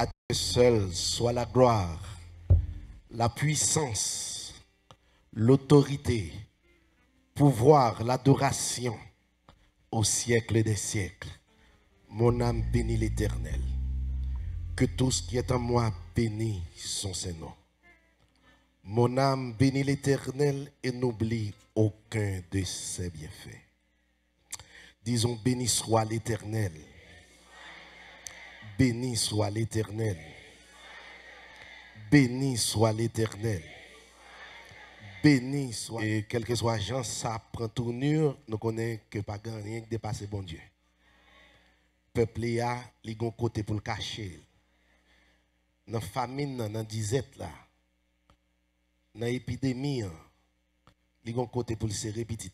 À Dieu seul soit la gloire, la puissance, l'autorité, pouvoir, l'adoration au siècle des siècles. Mon âme bénit l'Éternel. Que tout ce qui est en moi bénit son Seigneur. Mon âme bénit l'Éternel et n'oublie aucun de ses bienfaits. Disons béni soit l'Éternel Béni soit l'Éternel. Béni soit l'Éternel. Béni soit. Et quel que soit Jean, ça prend tournure, nous connaissons que pas rien que dépasser bon Dieu. Peuple a, il côté pour le cacher. Dans la famine, dans la disette, là, dans l'épidémie, il hein. a côté pour le serrer petit.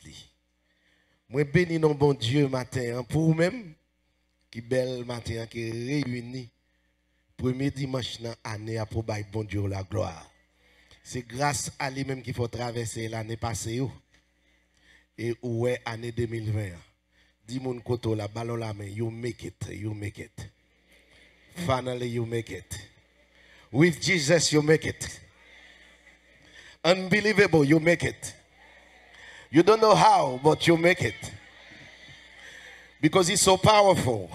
Moi, béni non bon Dieu matin, hein, pour vous-même qui bel matin, qui réunit, premier dimanche dans l'année, pour bon Dieu la gloire. C'est grâce à lui-même qu'il faut traverser l'année passée. Oh. Et où est année 2020. Dis mon koto la ballon la main, you make it, you make it. Finally, you make it. With Jesus, you make it. Unbelievable, you make it. You don't know how, but you make it. Because he's so powerful.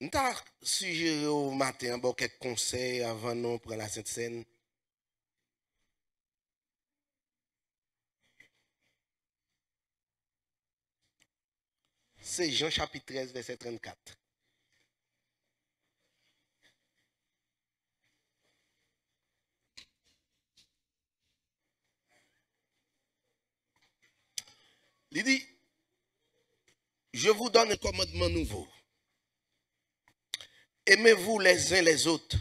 Nous t'a suggéré au matin bon, quelques conseils avant nous pour la Sainte Seine. C'est Jean chapitre 13, verset 34. Il dit, je vous donne un commandement nouveau. Aimez-vous les uns les autres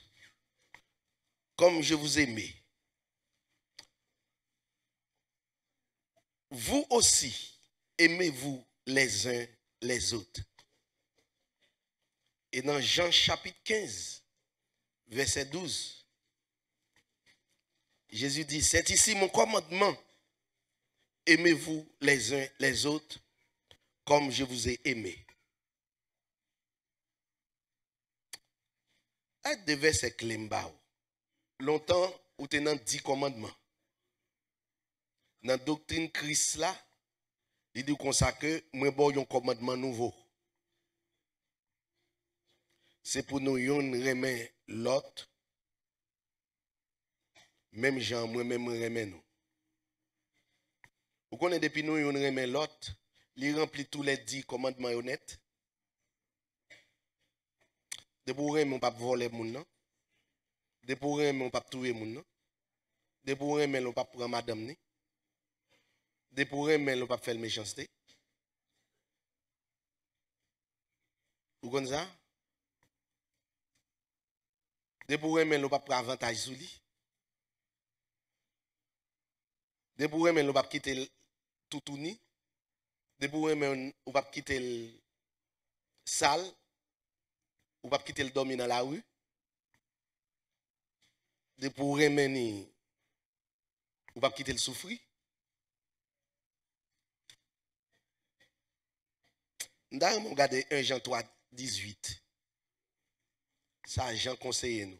comme je vous aimais. Vous aussi, aimez-vous les uns les autres. Et dans Jean chapitre 15, verset 12, Jésus dit, c'est ici mon commandement. Aimez-vous les uns les autres comme je vous ai aimé. Elle devait se klembao. Longtemps, ou tenant dix commandements. Dans la doctrine Christ là, il dit qu'on ça que moi bon un commandement nouveau. C'est pour nous yon remet l'autre. Même Jean moi même remet nous. Vous connaissez depuis nous yon remet l'autre. li rempli tou let di komandman yonet, de pou reme yon pap vole moun nan, de pou reme yon pap touwe moun nan, de pou reme yon pap ramadam ni, de pou reme yon pap fel me chanste, ou kon za, de pou reme yon pap ravantaj sou li, de pou reme yon pap kite toutouni, Debout, mais on va quitter le salle, on va quitter le dormir dans la rue. De pour remener on va quitter le souffrir. Nous avons regardé 1 Jean 3, 18. Ça, Jean conseille nous.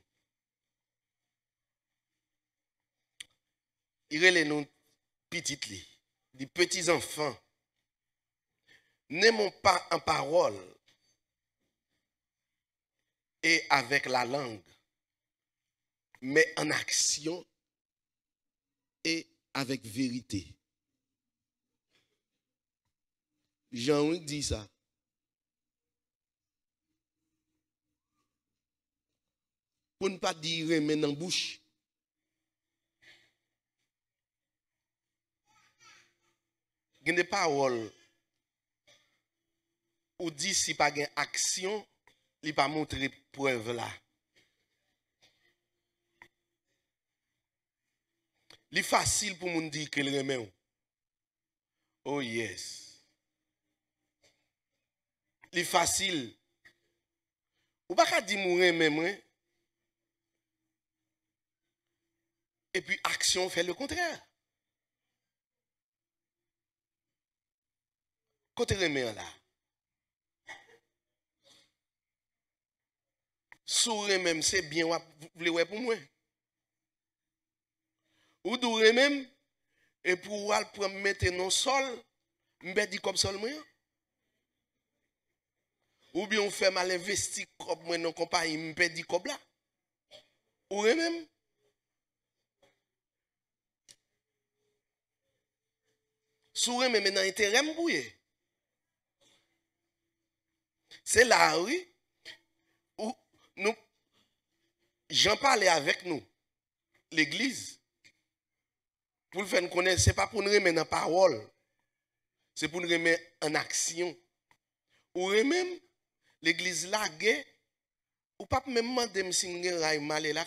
Il est nous petits, les petits enfants n'aimons pas en parole et avec la langue, mais en action et avec vérité. jean dit ça. Pour ne pas dire mais dans bouche. Il y paroles Ou di si pa gen aksyon, li pa montre preve la. Li fasil pou moun di ke l reme ou. Oh yes. Li fasil. Ou baka di moun reme mwen. E pi aksyon fè le kontrè. Kote reme ou la. Sou remem se byen wap vle wè pou mwen. Ou d'ou remem, e pou wal pou mwete nou sol, mbe di kob sol mwen. Ou byon fè mal investi kob mwen nou kompa, mbe di kob la. Ou remem. Sou remem menan ite rem mwoye. Se la wè, nous, j'en parlais avec nous, l'Église, pour le faire connaître, ce n'est pas pour nous remettre en parole, c'est pour nous remettre en action. Ou même, l'Église là, ou pas même demander si nous avons mal là,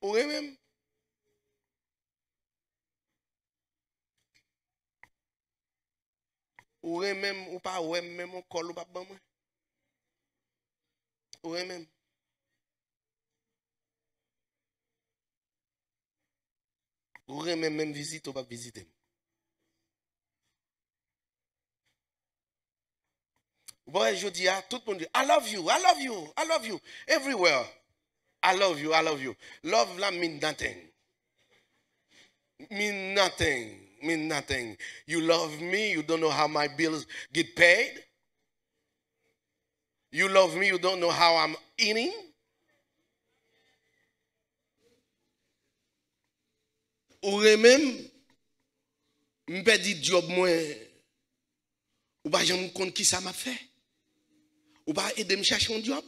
Ou même, ou même, ou pas, ou même, encore, ou pas, bon, Oui, même. Ou remen men vizit ou pa vizitem. tout moun di, I love you, I love you, I love you, everywhere. I love you, I love you. Love la mean nothing. Mean nothing, mean nothing. You love me, you don't know how my bills get paid. You love me, you don't know how I'm eating. Ou même, je me dit job moi. Ou pas, je me compte qui ça m'a fait. Ou pas, aider me chercher un job.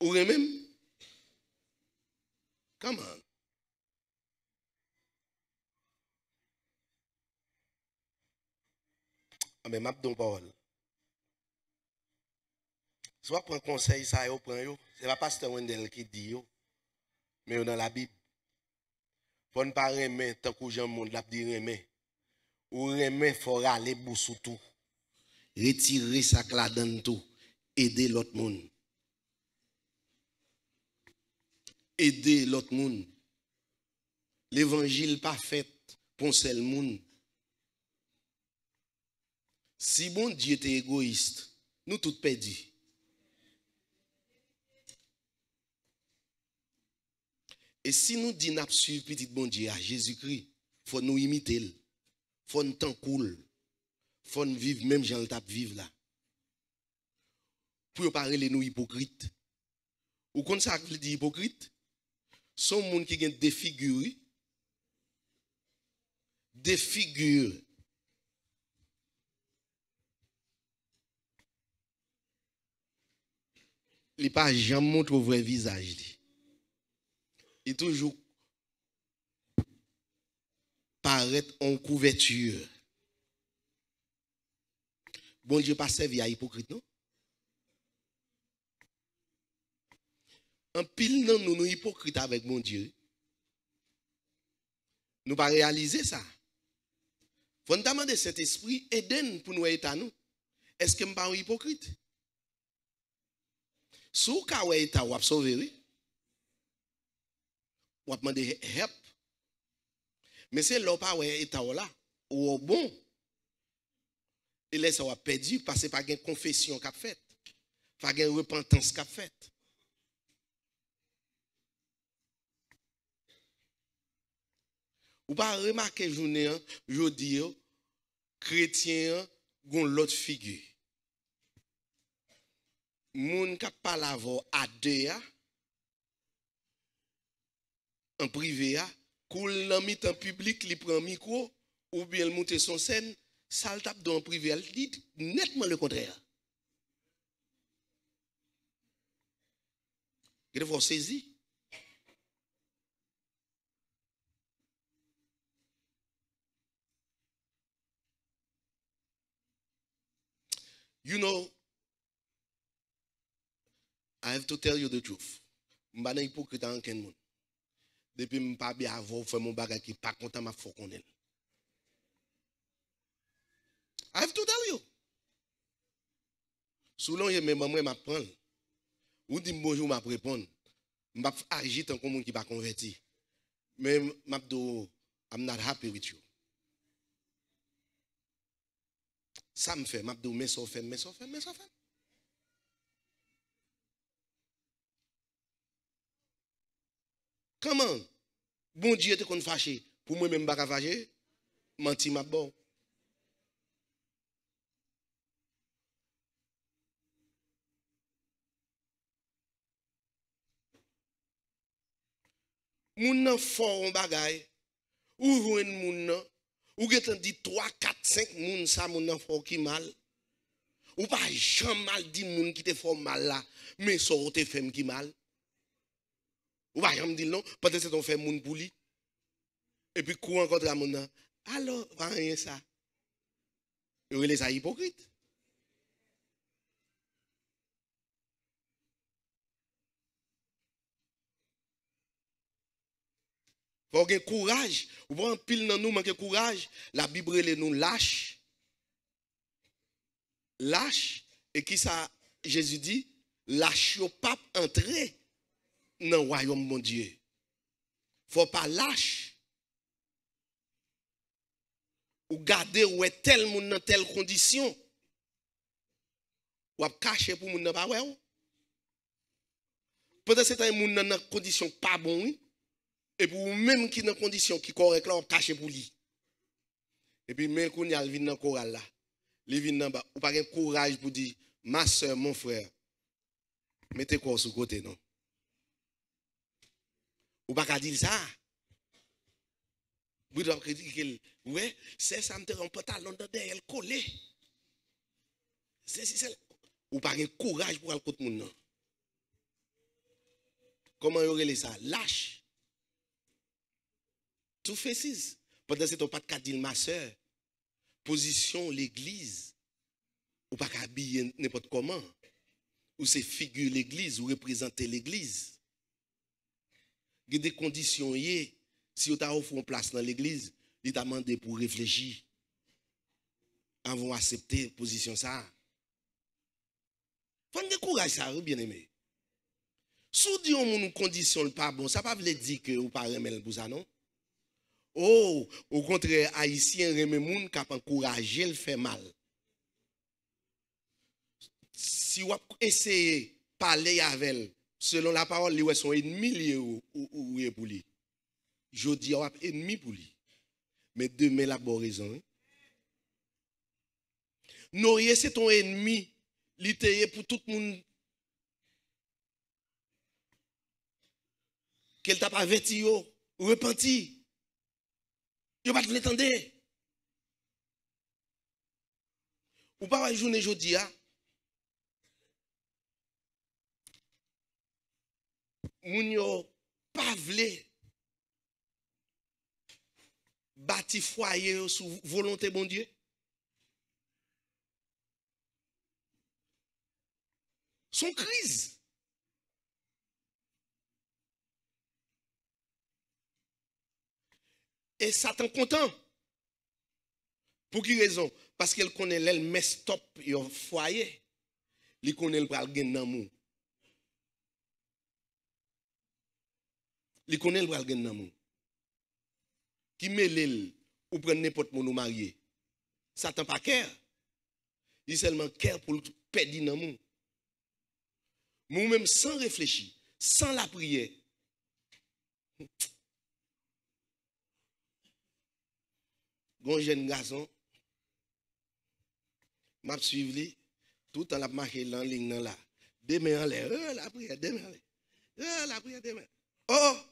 Ou même, come on. Ah, mais m'a don parole. Soit un conseil ça yo prend yo, c'est pas pasteur Wendell qui dit yo. Mais dans la Bible. Pour ne pas remettre tant que j'en monde l'a dit remet. Ou il faut aller bout tout. Retirer sa là dans tout, aider l'autre monde. Aider l'autre monde. L'évangile pas fait pour seul monde. Si bon di ete egoist, nou tout pe di. E si nou di nap suiv petit bon di a Jezikri, fò nou imite el, fò nou tan koul, fò nou viv menm jan l tap viv la. Pou yo pare le nou hipokrit. Ou kon sa akvili di hipokrit, son moun ki gen defiguri, defigur, il n'a pas jamais montré vrai visage. Il toujours paraître en couverture. Bon Dieu, pas servi à hypocrite, non? En pile, nous nous hypocrites avec mon Dieu. Nous pas réaliser ça. Fondamentalement, de cet esprit, Eden pour nous à nous. Est-ce que nous pas hypocrite? Sou ka wè ita wap sove vous Wap mande help. mais se lò pa wè ita la, wò bon. E lè sa wap pedi, pase pa gen konfesyon kap fèt. Pa gen repentans kap que Ou pa remake jounen, jodi yo, ont une lot figure moun ka pala a En ya, an prive ya, kou an publik li pran micro ou bien monte son scène sal tap do an prive dit nettement le contraire. ya. Gede fò You know, I have to tell you the truth. Mbana ipo kwen tan anken moun. Depi mbap bi avon fwen mbaga ki pak kontan mbap fokon el. I have to tell you. Soun lon ye mbamwe mbap pran. Ou di mbojou mbap repon. Mbap aji tan kon moun ki bakon veti. Mbap do I'm not happy with you. Sa m fe mbap do mwen so fwen mwen so fwen mwen so fwen. Kaman, bon diye te kon fache, pou mwen men baka fache, manti map bon. Moun nan fò an bagay, ou rouen moun nan, ou getan di 3, 4, 5 moun sa moun nan fò ki mal, ou pa jom mal di moun ki te fò mal la, men sorote fem ki mal. Ou pas me dis non, peut-être c'est ton fait moun Et puis courant contre la nan. Alors, va rien ça. Vous les ça hypocrite. Faut avez courage, ou un pile dans nous manque courage, la Bible les nous lâche. Lâche et qui ça Jésus dit, lâche au pape entrer dans le royaume, mon Dieu. Faut pas lâcher. Ou garder ou tel monde dans telle condition. Ou cacher pour monde dans pas Peut-être c'est un monde dans condition pas bon et pour même qui dans condition qui correcte là on cacher pour lui. Et puis même qu'on y a vient dans le là. Il vient dans bas, ou pas courage pour dire ma soeur, mon frère. Mettez quoi le côté non. Ou pas qu'à dire ça. Vous devez critiquer. Oui, c'est ça, me un pantalon dedans, elle collé. C'est ça. Ou pas un courage pour aller contre monde. Comment aurait relève ça? Lâche. Tout fait six. Pendant que ton pas qu'à dire ma soeur, position l'église, ou pas qu'à habiller n'importe comment. Ou c'est figure l'église, ou représenter l'église y a des conditions. Si vous avez une place dans l'église, il t'a demandé pour réfléchir avant d'accepter position ça. Faut que courage ça, bien aimé. Si vous dites condition pas bon, ça ne veut pas dire que vous pas aimer pour ça, non? Oh, au contraire, haïtien des moun qui encourager le fait mal. Si vous essayez de parler avec elle, selon la parole, les sont ennemis liés ou, ou, pour lui. Je dis, on ennemi pour lui. Mais demain, la bonne raison. c'est hein. ton ennemi. L'été pour tout le monde. Qu'elle t'a pas vêtu, repenti. Je ne pas te l'étendre. Ou pas, journée, je dis, ah, moun pas pa vle un foyer sous volonté bon Dieu. Son crise. Et Satan content. Pour qui raison? Parce qu'elle connaît l'elle stop up foyer. Il connaît le pral gen li konen l pral gen nan moun. Ki ou pren n'importe moun ou marié. Satan pa kèr. Li seulement kèr pou l pedi nan moun. sans mèm san la prière, Gon jen gason, map suiv tout en la mache lan ligne nan la. Demen an euh, la prière demain an euh, la prière demen. Oh! oh.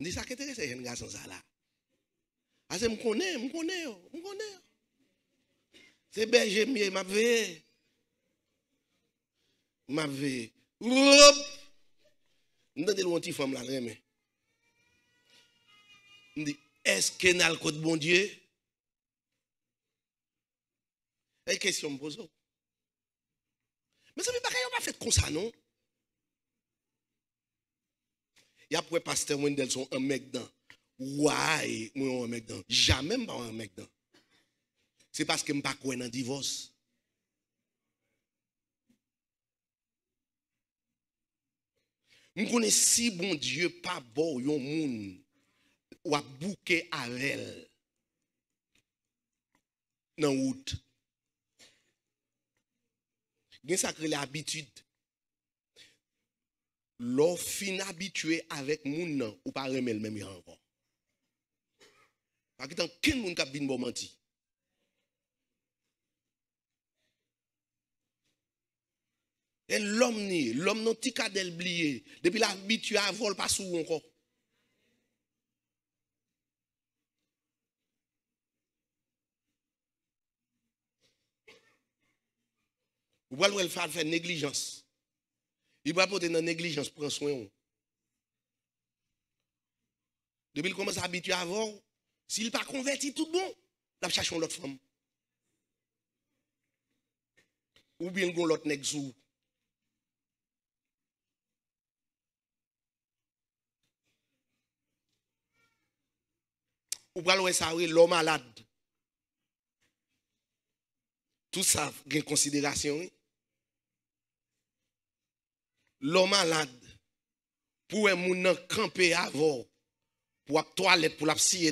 Ndi sa ketere se jen nga san sa la? Ase m konen, m konen yo, m konen yo. Se bel jemye m apveye. M apveye. Nde de lwantifan m la reme. Ndi, eske nal kote bon die? E yon kesyon m bozo. M se mi bakayon wafet konsa non? y a pour pasteur d'elle sont un mec dedans. Ouais, moi un mec dedans. Jamais pas un mec dedans. C'est parce que je ne pas dans divorce. Je connais si bon Dieu pas bon yon moun ou a bouquet avec elle dans route. Gen sacré l'habitude. L'homme fin habitué avec moun nan, ou pas remel même encore. Parce que tant qu'un moun kap vin bon mentir. Et l'homme ni, l'homme non ti kadel blié, depuis l'habitude à vol pas sou encore. Ou pas l'ouel faire négligence. Il va porter dans la négligence, prend soin. Depuis qu'il commence à habituer avant, s'il n'est pas converti, tout bon, il chercher autre femme. Ou bien il l'autre nègre Ou bien ça, l'homme malade. Tout ça, il y a une considération l'homme malade pour un moun campé avant pour la toilette pour la psy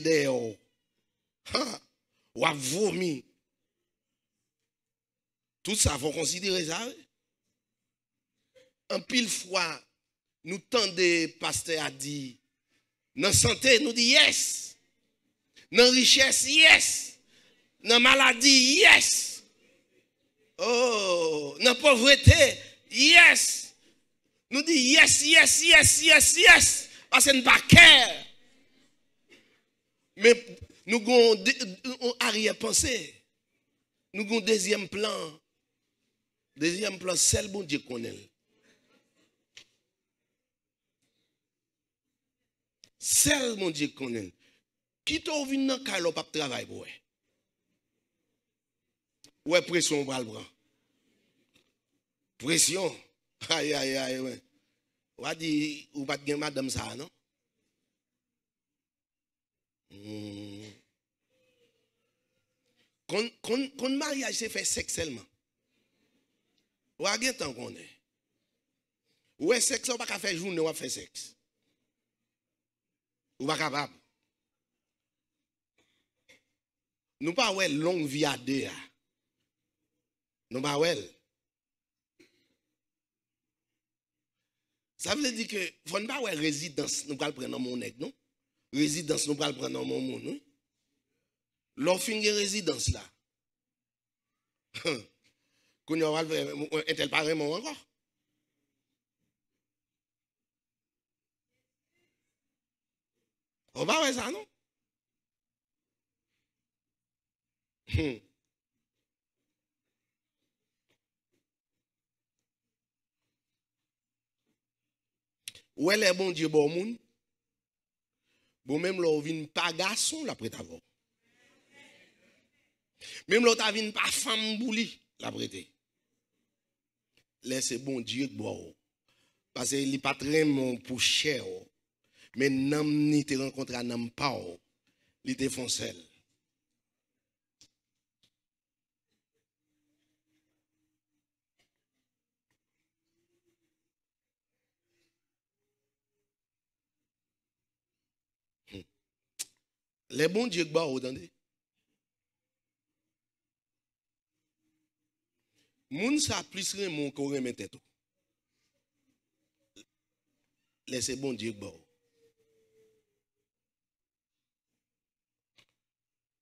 ou a vomi tout ça vous considérez ça en pile fois nous tendez pasteur a dit dans santé nous dit yes dans richesse yes dans maladie yes oh dans pauvreté yes nous disons yes, yes, yes, yes, yes, parce que nous pas Mais nous avons arrière pensé. Nous avons un deuxième plan. Deuxième plan, c'est le bon Dieu qu'on C'est le mon Dieu qu'on Quitte Qui t'a vu dans le cas pas de travail pour Ouais, pression, on va le prendre. Pression. Aye, aye, aye, wè. Wè di, wè pat gen madame sa, non? Hmm. Kon mari aje se fè seks selman. Wè gen tan konè. Wè e seks wè baka fè joun wè wè fè seks. Wè baka bab. Nou pa wè long viya de ya. Nou pa wè lè. Sa vle di ke fon ba wè rezidans nou pral pren nan moun ek nou? Rezidans nou pral pren nan moun nou? Lò fin gen rezidans la. Koun yo wè, entel pa remon wè gò? O ba wè sa nou? Hmm. Où est le bon Dieu bon monde Bon, même là, on pas garçon, la prête avant. Même là, on vient pas femme bouli, la prête. Laissez bon Dieu bon. Parce qu'il n'est pas très mon pour cher. Mais n'am ni te rencontre à pas. Il te foncelle. Les bons dieux que mun Moun sa plus remon qu'on remet les Laissez bon Dieu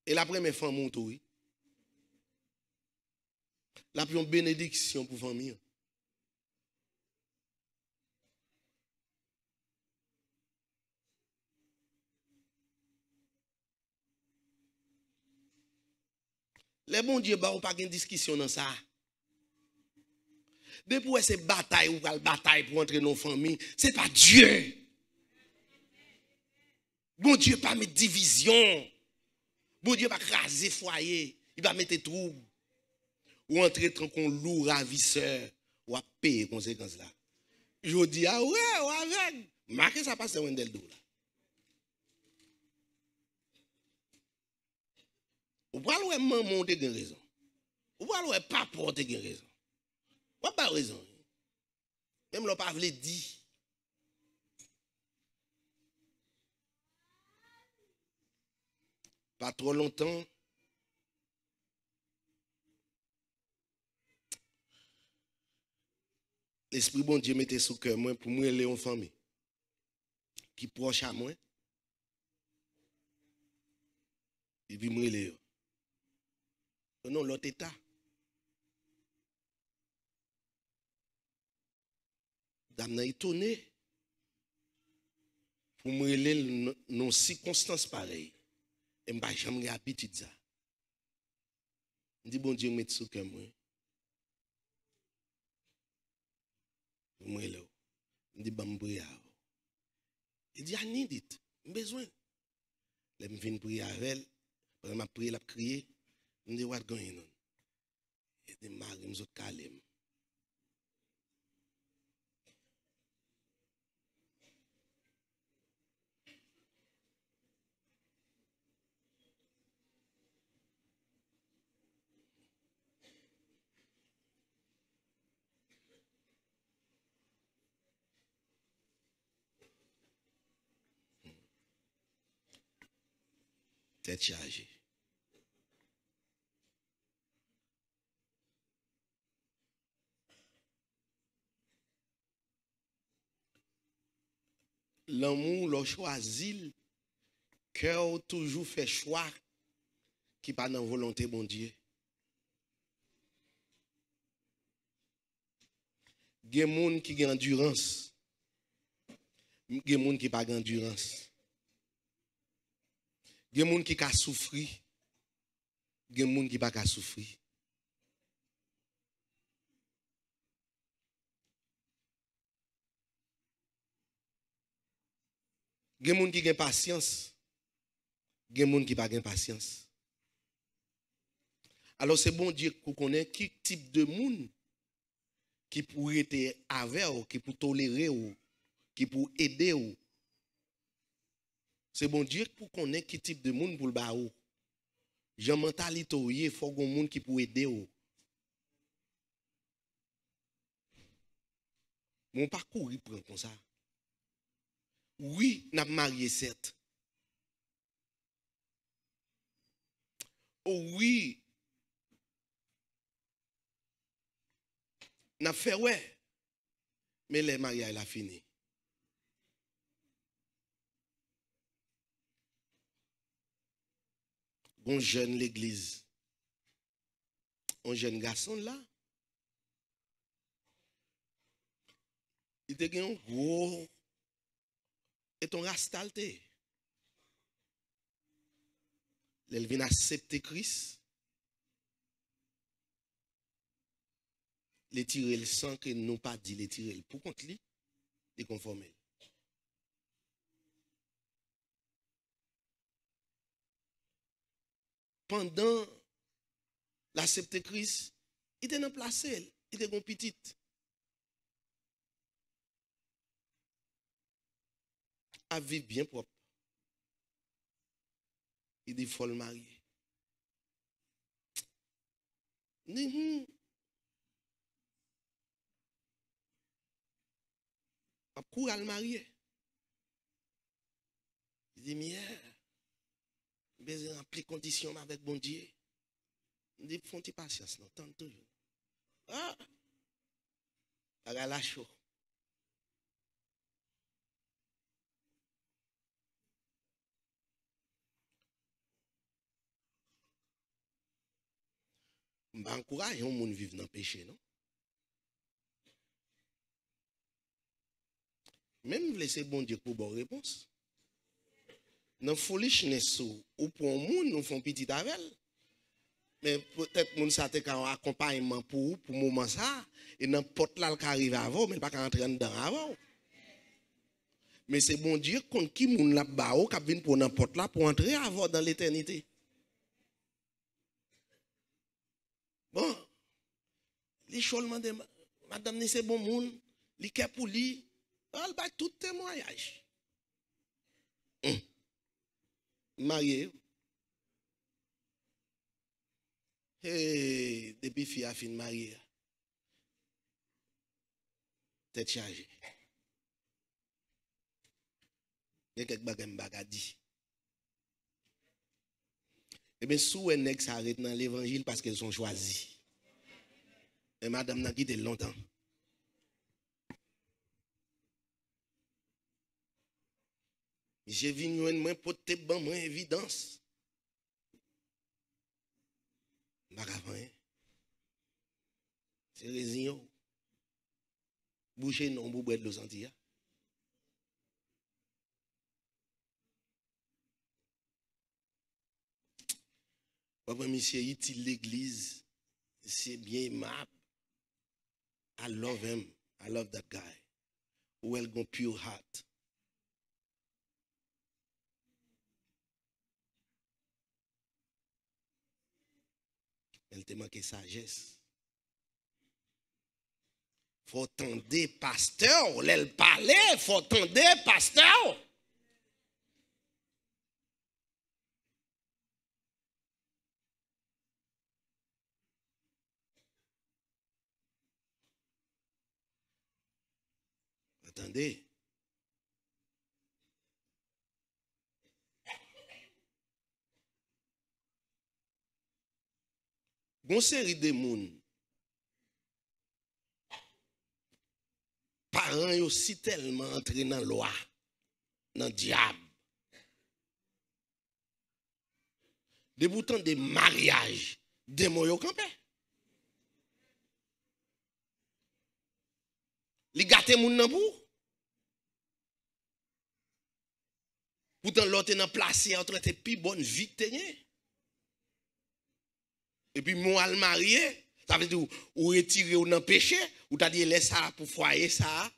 Et la première femme monte La plus bénédiction pour famille. Hein. Les bons dieux, ne bah, on pas de discussion dans ça. Depuis ces bataille ou la bataille pour entrer dans nos familles, ce n'est pas Dieu. Bon Dieu, pas mettre division. Bon Dieu, pas craser foyer. Il va mettre tout. Ou entrer dans un lourd ravisseur. Ou à payer conséquences là. Je dis, ah ouais, ou avec. Marquez ça passe Wendel là. Vous ne voulez pas monter une raison. Vous ne pouvez pas porter une raison. Vous pas de raison. Même le pape dit. Pas trop longtemps. L'Esprit Bon Dieu mettait sous cœur pour me lèvre en famille. Qui est proche à moi. Il vient m'ouvrir. Se nou lote ta. Dam nan ito ne. Pou mrele nou si konstans parey. Mba chan mre apitit za. Mdi bon diyo mwen tsouke mwen. Mre le ou. Mdi ban mbre ya ou. Mdi an ni dit. Mbezwen. Mven mbre ya ou el. Mpre ma pre la kriye. They were going on. The Magnums would call him. Sete age. l'amour, le leur qui cœur toujours fait choix qui pas dans volonté, mon Dieu. Il y a des gens qui ont endurance. Il y a des gens qui n'ont pas endurance, Il y a des gens qui ont souffert. Il y a des gens qui n'ont pas souffert. Il y a des gens qui ont patience. Il y a des gens qui n'ont pas de patience. Alors c'est bon Dieu qu'on connaît quel type de monde qui pourrait être avec ou, qui pourrait tolérer ou, qui pourrait aider ou. C'est bon Dieu pour ait quel type de monde pour le baou. J'ai mentalité, il faut un monde qui pourrait aider ou. Mon parcours, est prend comme ça oui, n'a marié certes. Oh oui, n'a fait ouais, mais les mariages, a fini. Bon jeune l'église, On jeune garçon là, il était un gros et ton rastalte. Elle vient accepter Christ. Les tirer le sang que n'ont pas dit les tirer le pour contre lui, et conformer. Pendant l'accepter Christ, il était placé, il était petite. à vivre bien propre. Il dit, il faut le marier. Mm -hmm. à le marier. Il dit, mais en remplir condition avec bon Dieu. Il dit, font patience, non, tant toujours. Ah! la chaud. Je encourage un hein, monde vivre dans le péché, non? Même laisser bon Dieu pour bonne réponse. Dans foolishness ou pour un monde, nous faisons petit avec. Mais peut-être que ça un accompagnement pour pour le moment ça. Et dans porte là qui arrive avant, mais pas qu'à entrer dedans avant. Mais c'est bon Dieu contre qui moun la bao qui vient pour n'importe là pour entrer avant dans l'éternité. Bon, li cholman de madame nese bon moun, li ke pou li, al bay tout temoyaj. Marye, Marye, Depi fia fin marye, Tete chanje, Nek ek bagen baga di, Eh bien, sous un ex arrête dans l'évangile parce qu'elles sont choisies. Et madame n'a quitté longtemps. J'ai vu une porter pour tes ban moins évidence. Maravant. Hein. C'est résigné. Boucher non, vous de l'osantia. Papa, monsieur, il l'église. C'est bien map. I love him. I love that guy. Well, go pure heart. Elle te manque sagesse. Faut tendre pasteur. Elle parler. Faut tendre pasteur. Attendez. Bon série de moun. Parents aussi si tellement entré dans loi, dans diable. De des de mariage, des mots yo campé. Les gâté moun nan Pourtant, l'autre est placé entre tes plus bonne vie que Et puis, moi le marié, ça veut dire, ou retirer ou non péché, ou t'as dit, laisse ça pour foyer ça.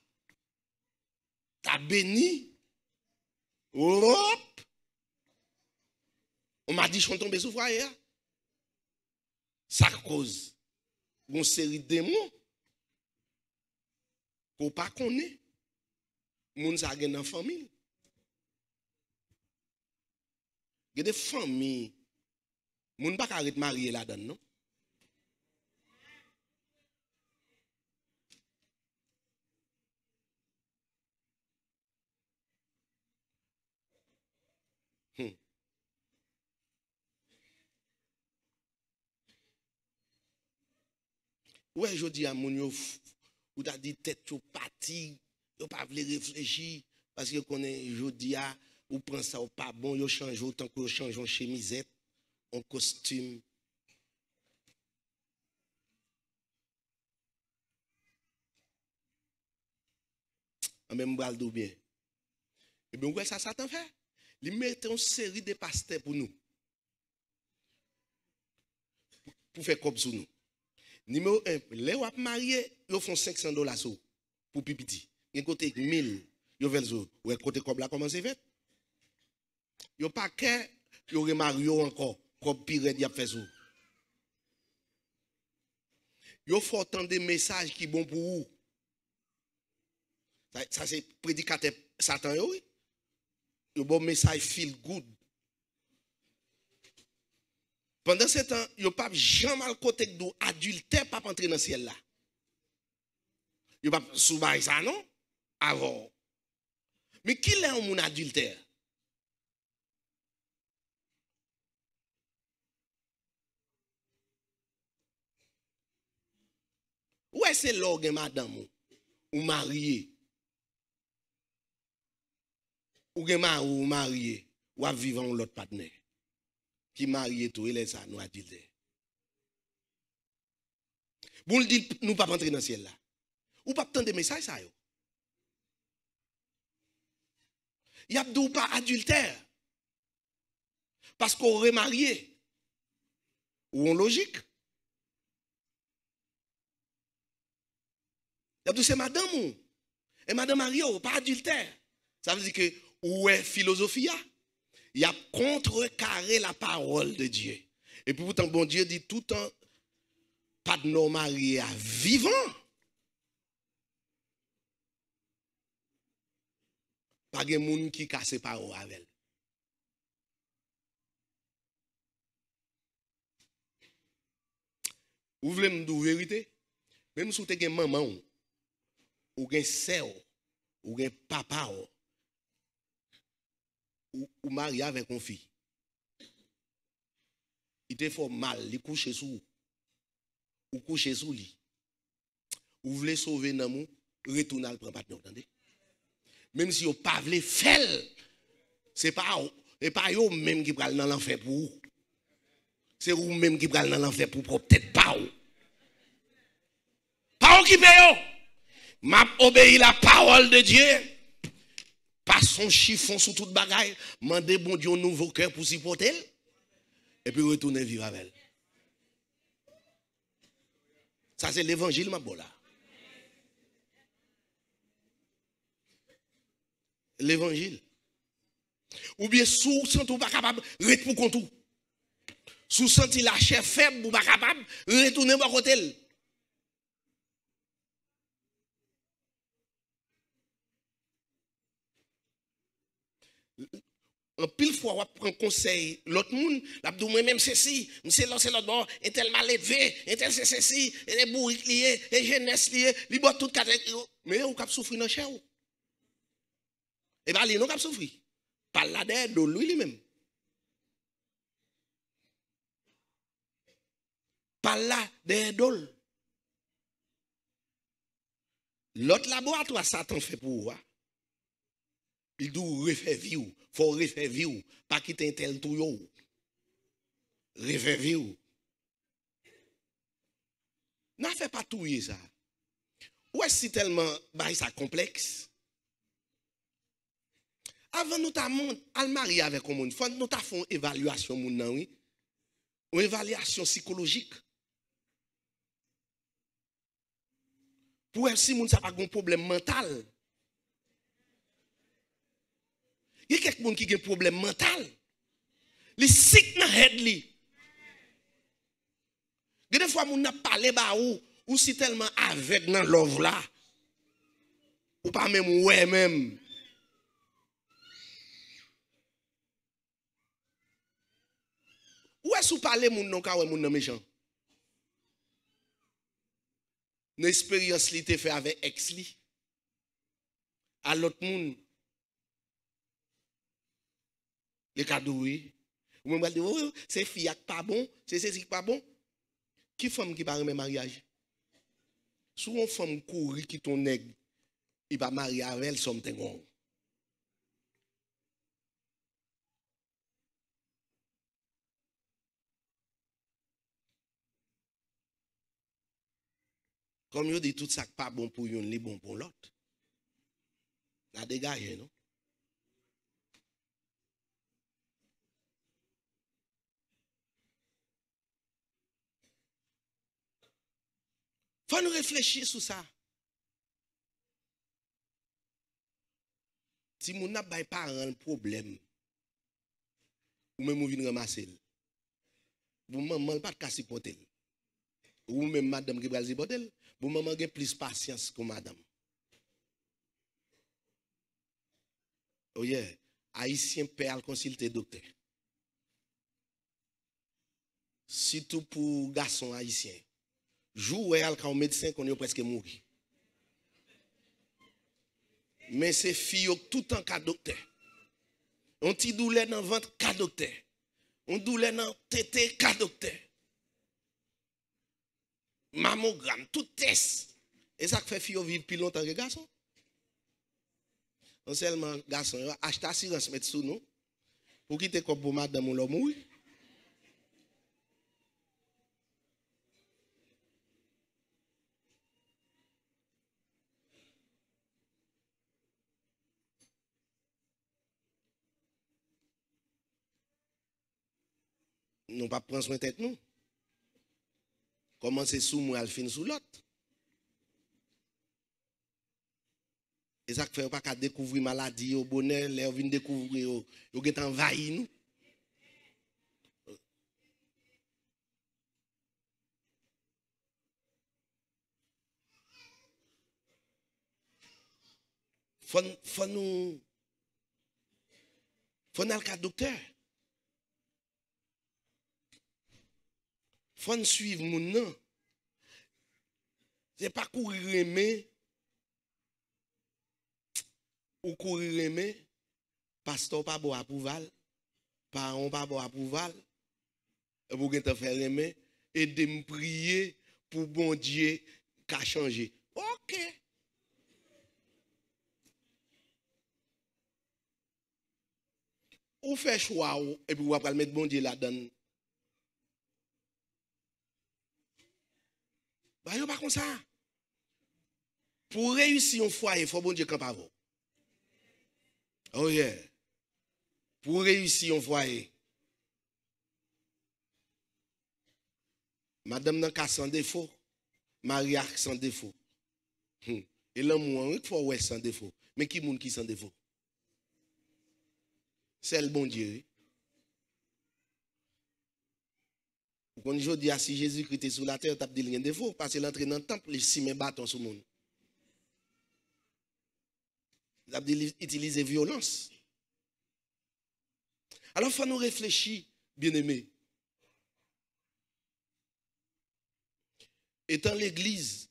T'as béni. Hop! On m'a dit, je suis tombé sous foyer. Ça cause une série de démons qu'on ne connaît pas. Moun sa dans famille. Gè de fèm mi, moun bak a rit marye la dan nou. Hmm. Ouè jodi a moun yo ou da di tet yo pati, yo pa vle refleji, paske konen jodi a. ou prend ça ou pas bon, yo change autant que yo change en chemisette, en costume. En même bral d'ou bien. Et bien, que ça, Satan fait. Il met une série de pasteurs pour nous. Pour faire comme sur nous. Numéro 1, les wap mariés, ils font 500 dollars pour pipiti. Ils côté 1000, ils veulent Ouais, e côté comme là, comment c'est fait? a pas qu'un, yo remarié encore, comme il y a fait ça. faut entendre des messages qui sont bons pour vous. Ça, c'est prédicateur Satan, oui. Yo bon message feel good. Pendant ce temps, a pas jamais le côté de adultère pas entrer dans le ciel là. Yo pas soubaï ça non avant. Mais qui est un mon adultère Où est-ce que madame, ou marié? Ou marié ou marié, ou à l'autre partenaire. Qui marié tout, il est ça, nous a dit. Bon, le dit, nous pas entrer dans le ciel là. Ou pas tant de messages ça Il Y a pas adultère. Parce qu'on remarié. Ou on logique. c'est madame Et madame Mario, pas adultère. Ça veut dire que, où est philosophie Il y a contrecarré la parole de Dieu. Et pourtant, bon Dieu dit tout en pas de nos mariés vivant. Pas de monde qui casse parole avec elle. Vous voulez me dire vérité? Même si vous avez maman, ou gen sœur, ou gen papa ou, ou marié avec une fille. Il te fait mal, il couche sous ou couche sous lui. Ou voulez e sauver l'amour, retournez le prendre maintenant, Même si vous pas voulez faire, c'est pas et pas vous même qui prenez l'enfer pour vous. C'est vous même qui prenez l'enfer pour vous peut-être pas vous. Pas vous qui paye m'a obéi la parole de Dieu. Pas son chiffon sous toute bagaille. Mandez bon Dieu un nouveau cœur pour supporter. Et puis retourner vivre avec elle. Ça c'est l'évangile, ma bola. L'évangile. Ou bien sous ne ou pas capable, rete pour Si Sous senti la chair faible ou pas capable, retourner par côté. en pile fois, on prend conseil. L'autre monde, l'abdou, moi-même, ceci, monsieur lancez c'est l'autre et tel mal élevé, et tel c'est ceci, et les bourriques liés, et jeunesse liés, il boit tout Mais on cap souffrir dans chair. Et eh bien, il non cap souffrir. Par là de lui lui-même. Par là derrière L'autre laboratoire, Satan fait pour vous. Hein. l do refevi ou, fò refevi ou, pa ki ten tel tou yo ou. Refevi ou. N a fè pa tou yè sa. Ouè si telman bari sa kompleks? Avè nou ta moun, al mari avè kon moun, fò nou ta fòn evalüasyon moun nan wè, ou evalüasyon psikolojik. Pouè si moun sa pa goun problem mental, Ye kek moun ki gen problem mental. Li sik nan head li. Gede fwa moun nan pale ba ou, ou si telman avek nan lov la. Ou pa mè moun we mèm. Ou es ou pale moun nan ka we moun nan me jan? Ne experience li te fe avek ex li. A lot moun, Les cadeaux, oui. Ou même, elle dit, oh, c'est fille pas bon, c'est ceci qui pas bon. Qui femme qui remettre le mariage? Si une femme courir qui ton nègre, il va marier avec elle, somme Comme je dis, tout ça pas bon pour une, ni bon pour l'autre. La dégage, non? faut nous réfléchir sur ça. Si mon n'avez pas problème, ou même vous ramasser, vous maman pas de cas Ou même madame qui vous maman plus patience que madame. Oh yeah, haïtien père consulter docteur. Surtout pour garçon haïtien. Jouer à un médecin qu'on est presque mort. Mais ces filles tout en cas docteur. On petit douleur dans ventre cas docteur. On douleur dans tête cas docteur. Mammogramme, tout test. Et ça fait filles vivre plus longtemps que les garçons. Non seulement garçon, acheter assurance mettre sous nous pour quitter comme pour madame ou l'homme nous pas prendre soin de tête nous. c'est sous moi, fin sous l'autre. Et ça fait pas qu'à découvrir maladie au bonheur, l'air vient découvrir au est envahi nous. Faut, faut nous faut nous aller docteur. faut me suivre mon nom. C'est pas courir aimer ou courir aimer pasteur pas à approuval, parent pas beau approuval. Pour que te faire aimer et de me prier pour bon Dieu qu'a changé. OK. Ou fait choix et puis vous allez mettre bon Dieu là-dedans. Bah, yo pas comme ça. Pour réussir un foyer, il faut bon Dieu camp avant. Oh yeah. Pour réussir un foyer. Eh. Madame n'a qu'à sans défaut. Maria sans défaut. Hmm. Et l'amour, il faut ouais sans défaut. Mais qui monde qui sans défaut? C'est le bon Dieu. Eh. Quand je ah, si Jésus-Christ est sur la terre, tu des dit rien de faux, parce qu'il entré dans le temple, il s'y met bâton sur le monde. Il a utilisé violence. Alors, il faut nous réfléchir, bien-aimés. Étant l'Église,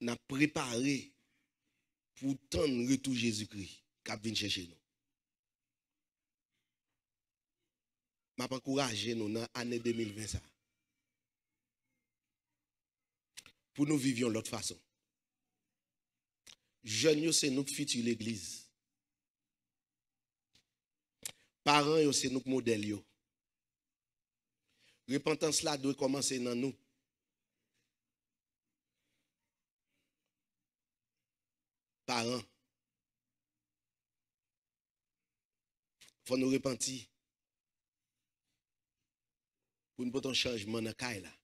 n'a préparé pour tant retour Jésus-Christ qui vient chercher Ma pa kouraje nou nan ane 2020 sa. Pou nou vivyon lot fason. Joun yo se nou k fiti l'eglize. Paran yo se nou k model yo. Repentans la dwe komanse nan nou. Paran. Fon nou repenti. pour nous porter un changement dans la là.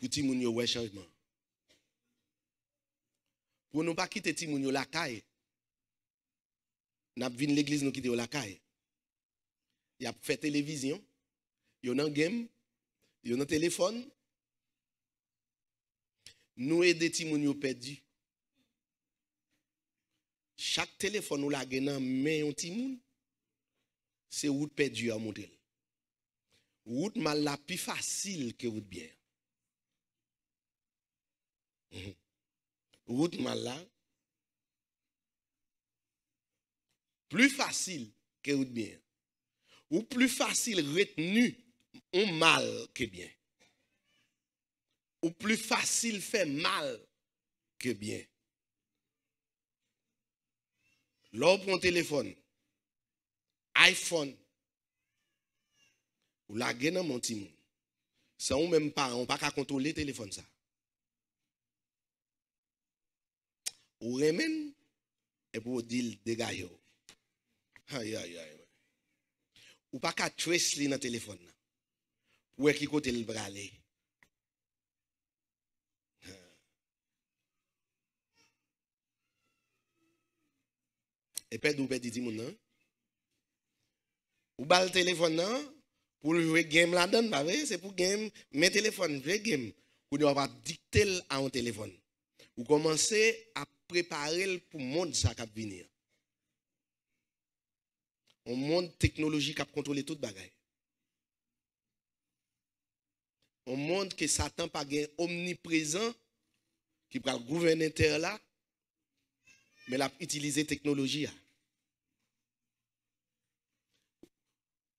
Pour que nous ayons un changement. Pour nous pas quitter Timoun la caille. Nous avons l'église, nous quitter la caille. Il a fait télévision, il y a un game, il y a un téléphone. Nous aider Timoun perdus. Chaque téléphone, nous l'avons gagné dans main un Timoun c'est route perdue à monter. Route mal la plus facile que route bien. Route mal la plus facile que route bien. Ou plus facile retenu ou mal que bien. Ou plus facile fait mal que bien. on prend téléphone. iPhone. Ou la gen nan mon timon. Sa ou menm pa. Ou pa ka kontrole telefon sa. Ou remen. E pou di l de gayo. Ayayay. Ou pa ka trace li nan telefon. Ou ekiko telebra li. E, e ped ou ped di dimon nan. Ou le téléphone pour jouer game là donne, pas vrai, c'est pour game, mais téléphone, vrai game. Ou doit pas dicter à un téléphone. Ou commencez à préparer pour le monde qui va venir. Un monde technologique qui contrôler tout, toute bagaille. Un monde que Satan pas omniprésent qui va gouverner terre là, mais l'a utiliser technologie. Hein.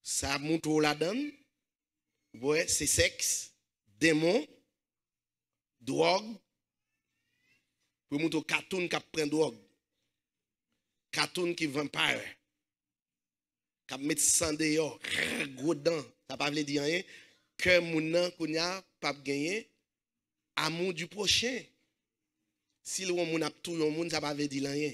ça monte la donne, ouais, c'est sexe, démon, drogue, pour monter au cartoon qui prend drogue, cartoon qui vampire, qui met sang dehors, gros dents, ça pas veut dire rien, que mon qu'on a pas gagné, amour du prochain. Si le monde a tout le monde, ça pas veut dire rien.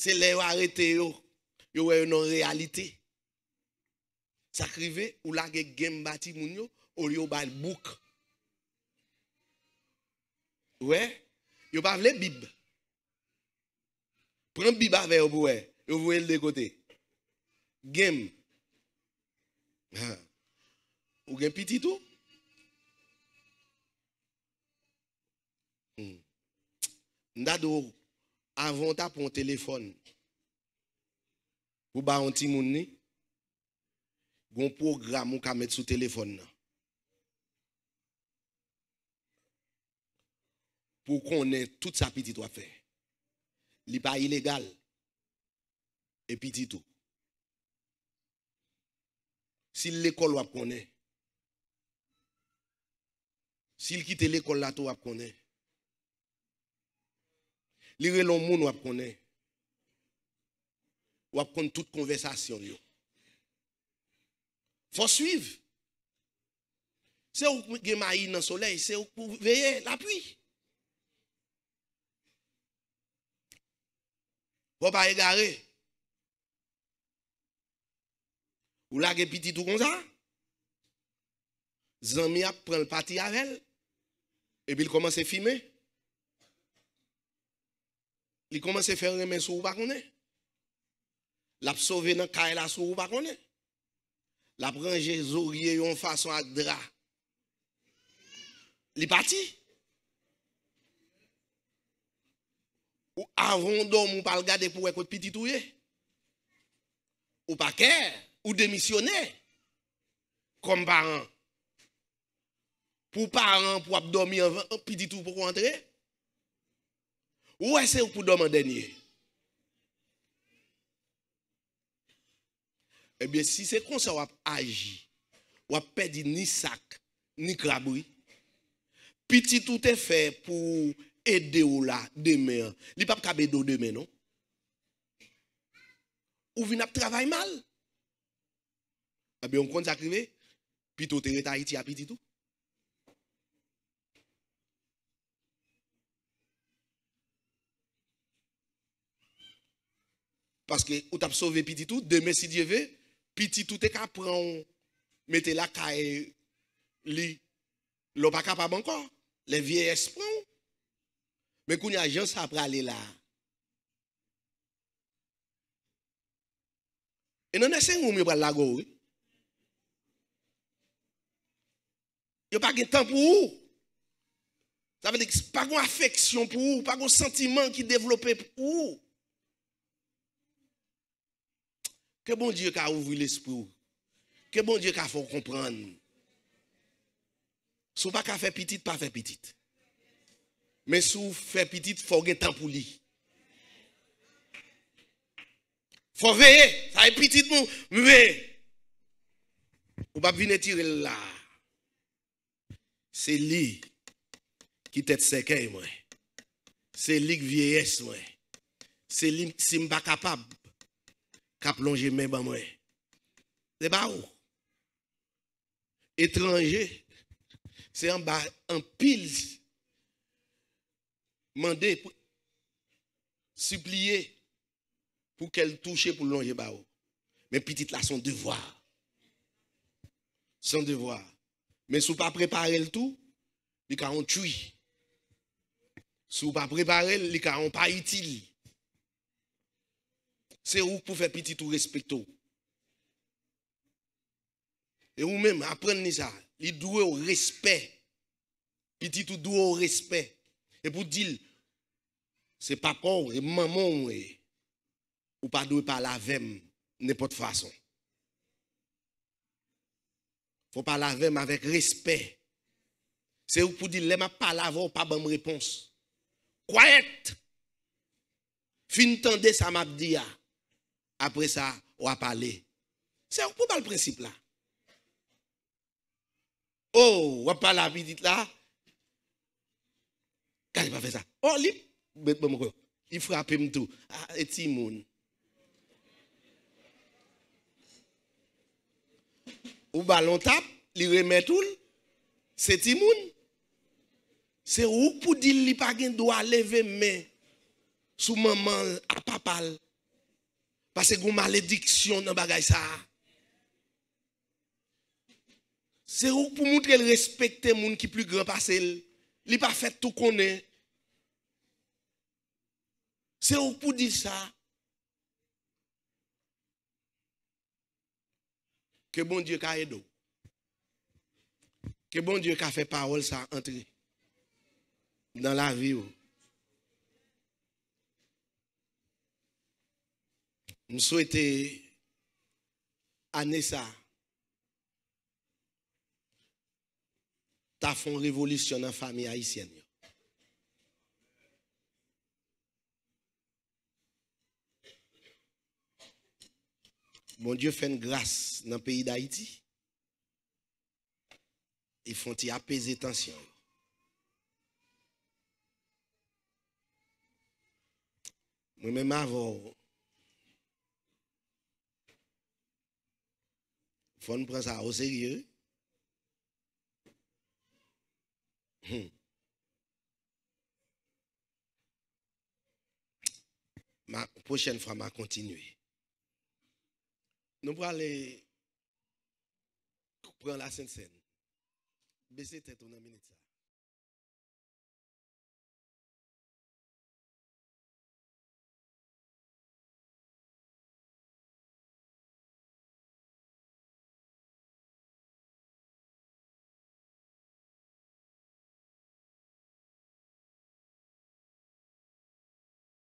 C'est les arrêté. yo. Yo une réalité. Ça crive ou la game bâti moun yo, ou yo ba Vous Ouais, yo pas vle bib. Prends bib avec vous pour Yo voyez le de côté. Game. Vous ah. avez gen petit tout? Hmm. Ndado. Avan ta pon telefon pou ba an timouni Gon program moun ka met sou telefon nan Pou konen tout sa piti do ap fè Li pa ilegal e piti tou Sil le kol wap konen Sil kite le kol lato wap konen lire le monde ou apprendre. Ou apprendre toute conversation. Il faut suivre. C'est où il y a dans le soleil, c'est où pour veiller la pluie. Faut pas égarer. Vous l'avez petit tout comme ça. Zami a le parti avec elle. Et puis il commence à filmer il commence à faire remettre sur ou pas L'a sauvé dans caille la sur ou pas L'a ranger zorier en façon à drap. Il parti. Ou avant d'homme ou pas le garder pour être petit touye. Ou pas ou démissionner comme parent. Pour parent pour dormir petit tout pour rentrer. Où est-ce que vous dormez dernier Eh bien, si c'est comme ça, on agit. On perd ni sac, ni craboui. Petit tout est fait pour aider ou là demain. Il pas capable de demain, non? Ou vient travaillé mal? Eh bien, on compte ça Puis tout est Haïti à petit tout. Parce que ou t'as sauvé petit tout, demain si Dieu veut, petit tout est qu'à mettez la caille, li, l'on pas capable encore. Les vieilles prennent. Mais il y a gens ça aller là. Et non, c'est où me e la go, n'y a pas de temps pour vous. Ça veut dire que pas une affection pour vous, pas de sentiment qui développe pour vous. Kè bon Diyo ka ouvri l'esprou? Kè bon Diyo ka fò kompran? Sou pa ka fè pitit, pa fè pitit. Men sou fè pitit, fò gen tan pou li. Fò veye, fè pitit mou, miveye. Ou pa binetire la. Se li, ki tèt seken mwen. Se li k vieyes mwen. Se li, si mba kapab. qui a plongé mes C'est pas où? Étranger, c'est un bas, pile. Mandé, supplier pour qu'elle touche pour longer bas Mais petite là, son devoir. Son devoir. Mais si vous pas préparé le tout, il y a un Si vous pas préparé, il y a pas utile c'est où pour faire petit tout respecto Et vous même, apprenez ça. Il doit au respect. Petit tout doit au respect. Et pour dire, c'est papa et maman, ou pas la pas la pas n'importe façon. Faut pas la même avec respect. C'est où pour dire, les m'a pas la pas bonne réponse. Quiet! Fin tendez ça m'a dit. Ah. Après ça, on va parler. C'est un le principe là. Oh, on va parler à petite là. Quand il va faire ça. Oh, lui, il frappe tout. Ah, et timon. Ou ballon tape, il remet tout. C'est Timoun. C'est où pour dire qu'il n'a pas droit lever main sous maman à papal. Parce que une malédiction dans le ça. C'est pour montrer le respect des gens qui plus grand parce qu'il pas fait tout qu'on est. C'est pour dire ça. Que bon Dieu a aidé. Que bon Dieu a fait parole ça entrer dans la vie. Je souhaite année ça. ta révolution dans la famille haïtienne. Mon Dieu fait une grâce dans le pays d'Haïti. et font y apaiser tension. Moi-même avant, faut nous prendre ça au sérieux. Hmm. Ma prochaine fois, je continuer. Nous allons prendre la Sainte-Seine. Baissez tête, on a une minute ça.